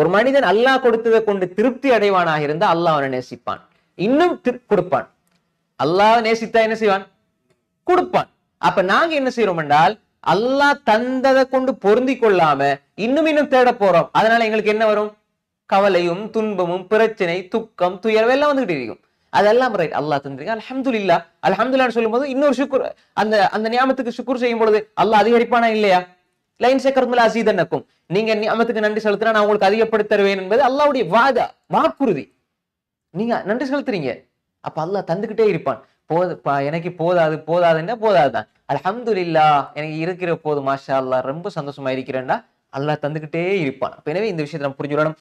ஒரு மனிதன் அல்லாஹ் கொடுத்ததை கொண்டு திருப்தி அடைவானாக இருந்தால் அல்லாஹ் அவனை நேசிப்பான் இன்னும் கொடுப்பான் அல்லாஹ் நேசித்தா என்ன செய்வான் கொடுப்பான் அப்ப நாங்க என்ன செய்யறோம் என்றால் அல்லாஹ் தந்ததை கொண்டு பொருந்தி கொள்ளாம இன்னும் இன்னும் தேட போறோம் அதனால எங்களுக்கு என்ன வரும் கவலையும் துன்பமும் பிரச்சனை துக்கம் துயரம் எல்லாம் வந்துகிட்டு இருக்கும் அதெல்லாம் ரைட் தந்திருக்கு அலமது இல்லா அலமதுல்லான்னு சொல்லும் போது இன்னொரு சுக்குர் அந்த அந்த நியாமத்துக்கு சுக்குர் செய்யும் பொழுது அல்லாஹ் அதிகரிப்பானா இல்லையா லைன் சேர்க்கறதுல அசீதனக்கும் நீங்க நியமத்துக்கு நன்றி செலுத்துறா நான் உங்களுக்கு அதிகப்படுத்தி என்பது அல்லாவுடைய வாதா வாக்குறுதி நீங்க நன்றி செலுத்துறீங்க அப்ப அல்லா தந்துகிட்டே இருப்பான் போது எனக்கு போதாது போதாதுன்னா போதாதுதான் அலமது இல்லா எனக்கு இருக்கிற போது மாஷா அல்லா ரொம்ப சந்தோஷமா இருக்கிறேன்டா அல்லாஹ் தந்துகிட்டே இருப்பான் எனவே இந்த விஷயத்த நம்ம புரிஞ்சுடணும்